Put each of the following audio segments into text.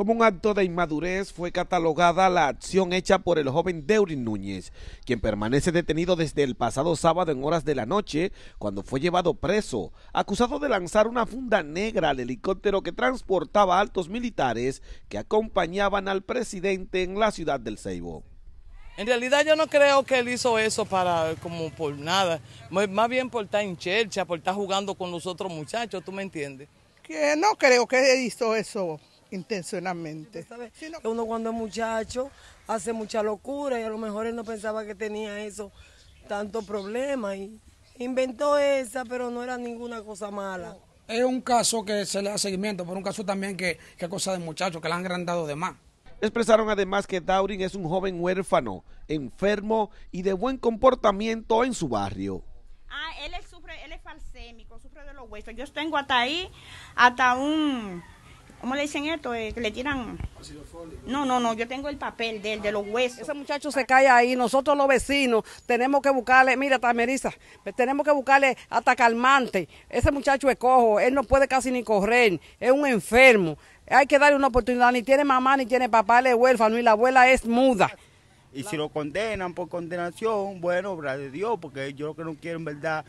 Como un acto de inmadurez fue catalogada la acción hecha por el joven Deurin Núñez, quien permanece detenido desde el pasado sábado en horas de la noche, cuando fue llevado preso, acusado de lanzar una funda negra al helicóptero que transportaba altos militares que acompañaban al presidente en la ciudad del Ceibo. En realidad yo no creo que él hizo eso para como por nada, más bien por estar en church, por estar jugando con los otros muchachos, ¿tú me entiendes? Que no creo que él hizo eso intencionalmente. Uno cuando es muchacho hace mucha locura y a lo mejor él no pensaba que tenía eso, tanto problema y inventó esa, pero no era ninguna cosa mala. Es un caso que se le da seguimiento, pero un caso también que es cosa de muchachos, que la han agrandado de más. Expresaron además que Daurin es un joven huérfano, enfermo y de buen comportamiento en su barrio. Ah, él es, sufre, él es falsémico, sufre de los huesos. Yo tengo hasta ahí, hasta un ¿Cómo le dicen esto? Eh, que le tiran... No, no, no, yo tengo el papel del de los huesos. Ese muchacho se cae ahí, nosotros los vecinos tenemos que buscarle, mira, Tameriza, tenemos que buscarle hasta calmante. Ese muchacho es cojo, él no puede casi ni correr, es un enfermo. Hay que darle una oportunidad, ni tiene mamá, ni tiene papá, Le es huérfano y la abuela es muda. Y si lo condenan por condenación, bueno, obra de Dios, porque yo lo que no quiero en verdad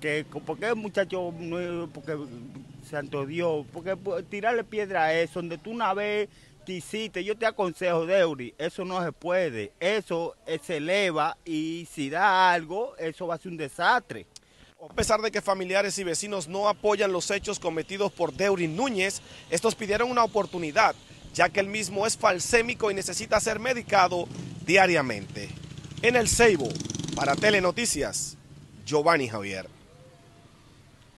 que porque muchachos porque santo Dios, porque pues, tirarle piedra a eso, donde tú una vez hiciste. yo te aconsejo, Deuri, eso no se puede, eso eh, se eleva y si da algo, eso va a ser un desastre. A pesar de que familiares y vecinos no apoyan los hechos cometidos por Deuri Núñez, estos pidieron una oportunidad, ya que él mismo es falsémico y necesita ser medicado diariamente. En el Ceibo, para Telenoticias, Giovanni Javier.